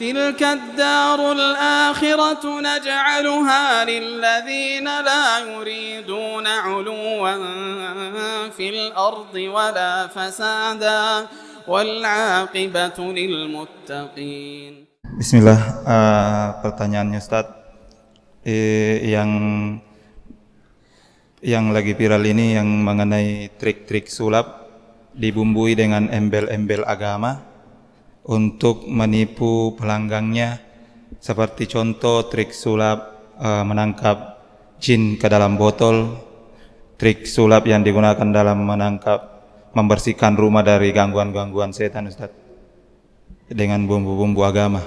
تلك الدار الآخرة نجعلها للذين لا يريدون علوا في الأرض ولا فسادا والعاقبة للمتقين بسم الله uh, pertanyaannya Ustaz eh, yang yang lagi viral ini yang mengenai trik-trik sulap dibumbui dengan embel-embel agama untuk menipu pelanggannya seperti contoh trik sulap uh, menangkap jin ke dalam botol trik sulap yang digunakan dalam menangkap membersihkan rumah dari gangguan-gangguan setan Ustaz dengan bumbu-bumbu agama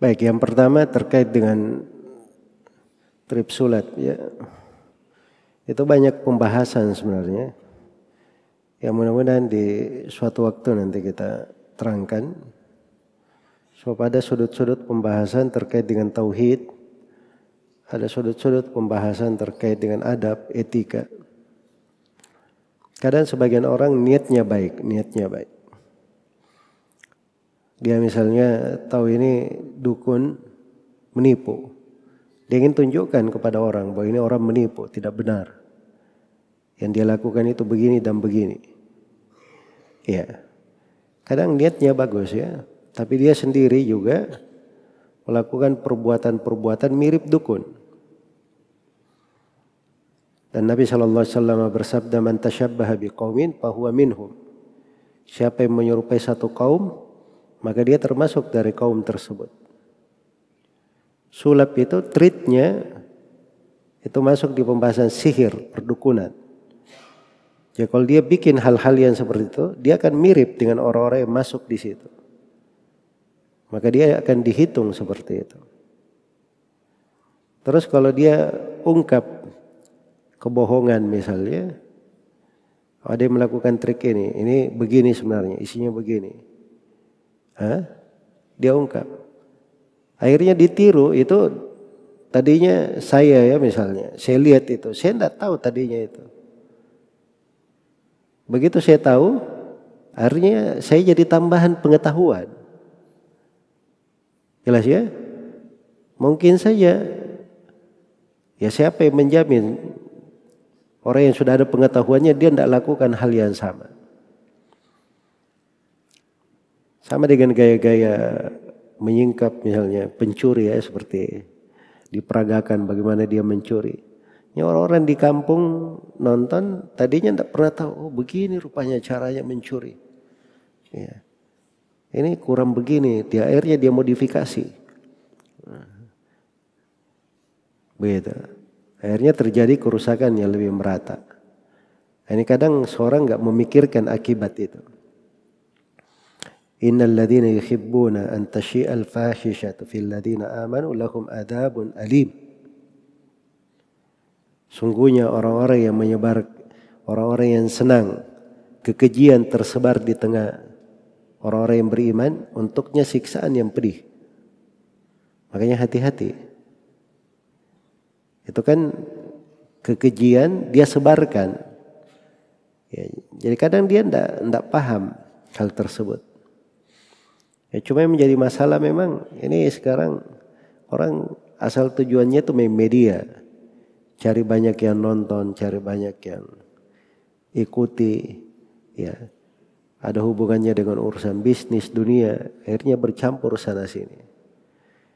baik yang pertama terkait dengan trik sulap ya itu banyak pembahasan sebenarnya Yang mudah-mudahan di suatu waktu nanti kita terangkan. So pada sudut-sudut pembahasan terkait dengan tauhid, ada sudut-sudut pembahasan terkait dengan adab, etika. Kadang sebagian orang niatnya baik, niatnya baik. Dia misalnya tahu ini dukun menipu. Dia ingin tunjukkan kepada orang bahwa ini orang menipu, tidak benar. Yang dia lakukan itu begini dan begini. Ya, Kadang niatnya bagus ya, tapi dia sendiri juga melakukan perbuatan-perbuatan mirip dukun. Dan Nabi Shallallahu Alaihi Wasallam bersabda, "Man tashabbaha biqaumin fahuwa minhum." Siapa yang menyerupai satu kaum, maka dia termasuk dari kaum tersebut. Sulap itu treatnya itu masuk di pembahasan sihir, perdukunan. Ya kalau dia bikin hal-hal yang seperti itu, dia akan mirip dengan orang-orang yang masuk di situ. Maka dia akan dihitung seperti itu. Terus kalau dia ungkap kebohongan misalnya, oh, ada yang melakukan trik ini, ini begini sebenarnya, isinya begini. Hah? Dia ungkap. Akhirnya ditiru itu tadinya saya ya misalnya, saya lihat itu, saya tidak tahu tadinya itu. Begitu saya tahu, akhirnya saya jadi tambahan pengetahuan. Jelas ya? Mungkin saja ya siapa yang menjamin orang yang sudah ada pengetahuannya dia tidak lakukan hal yang sama. Sama dengan gaya-gaya menyingkap misalnya pencuri ya seperti diperagakan bagaimana dia mencuri. orang-orang di kampung nonton tadinya tidak pernah tahu oh begini rupanya caranya mencuri ya. ini kurang begini di akhirnya dia modifikasi beda akhirnya terjadi kerusakan yang lebih merata ini kadang seorang nggak memikirkan akibat itu Innal ladhina yuhibbuna an tashi'al fahishatu fil ladhina amanu lahum adabun alim Sungguhnya orang-orang yang menyebar, orang-orang yang senang, kekejian tersebar di tengah orang-orang yang beriman, untuknya siksaan yang pedih. Makanya hati-hati. Itu kan kekejian dia sebarkan. Ya, jadi kadang dia tidak paham hal tersebut. Ya, cuma yang menjadi masalah memang ini sekarang orang asal tujuannya itu media cari banyak yang nonton, cari banyak yang ikuti ya. Ada hubungannya dengan urusan bisnis dunia, akhirnya bercampur sana sini.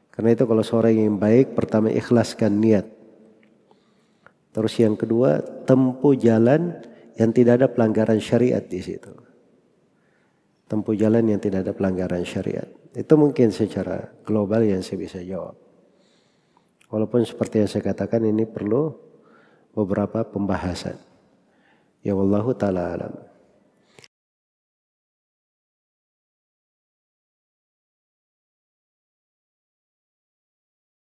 Karena itu kalau seorang yang baik pertama ikhlaskan niat. Terus yang kedua, tempuh jalan yang tidak ada pelanggaran syariat di situ. Tempuh jalan yang tidak ada pelanggaran syariat. Itu mungkin secara global yang saya bisa jawab. Walaupun seperti yang saya katakan ini perlu beberapa pembahasan. Ya wallahu taala alam.